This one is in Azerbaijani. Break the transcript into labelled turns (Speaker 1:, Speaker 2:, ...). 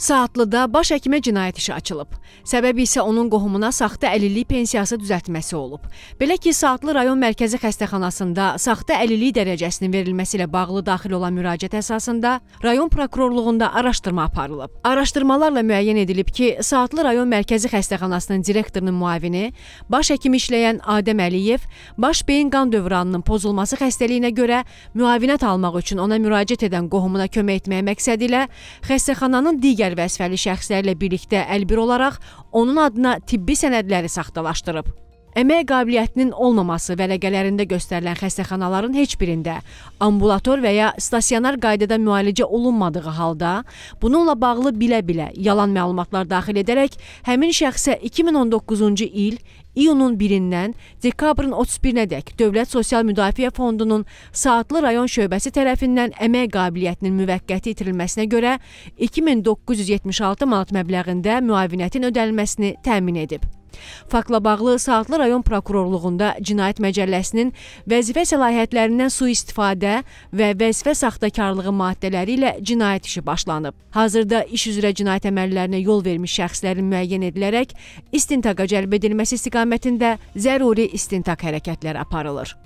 Speaker 1: Saatlıda baş həkimə cinayət işi açılıb. Səbəb isə onun qohumuna saxta əlillik pensiyası düzəltməsi olub. Belə ki, Saatlı rayon mərkəzi xəstəxanasında saxta əlillik dərəcəsinin verilməsi ilə bağlı daxil olan müraciət əsasında rayon prokurorluğunda araşdırma aparılıb. Araşdırmalarla müəyyən edilib ki, Saatlı rayon mərkəzi xəstəxanasının direktorunun müavini, baş həkimi işləyən Adəm Əliyev baş beyin qan dövranının pozulması xəstəliyinə görə müavinət almaq üçün ona müraciət edən qohumuna kömək etmək məqsədi ilə xəstəxananın digər şəxslər vəzifəli şəxslərlə birlikdə əlbir olaraq onun adına tibbi sənədləri saxtalaşdırıb. Əmək qabiliyyətinin olmaması vərəqələrində göstərilən xəstəxanaların heç birində ambulator və ya stasionar qaydada müalicə olunmadığı halda, bununla bağlı bilə-bilə yalan məlumatlar daxil edərək həmin şəxsə 2019-cu il iyunun 1-dən dekabrın 31-nədək Dövlət Sosial Müdafiə Fondunun Saatlı rayon şöbəsi tərəfindən əmək qabiliyyətinin müvəqqəti itirilməsinə görə 2976 manat məbləğində müavinətin ödənilməsini təmin edib. Faktla bağlı Saatlı rayon prokurorluğunda Cinayət Məcəlləsinin vəzifə səlahiyyətlərindən sui-istifadə və vəzifə saxtakarlığı maddələri ilə cinayət işi başlanıb. Hazırda iş üzrə cinayət əməllərinə yol vermiş şəxslərin müəyyən edilərək istintaqa cəlb edilməsi istiqamətində zəruri istintaq hərəkətləri aparılır.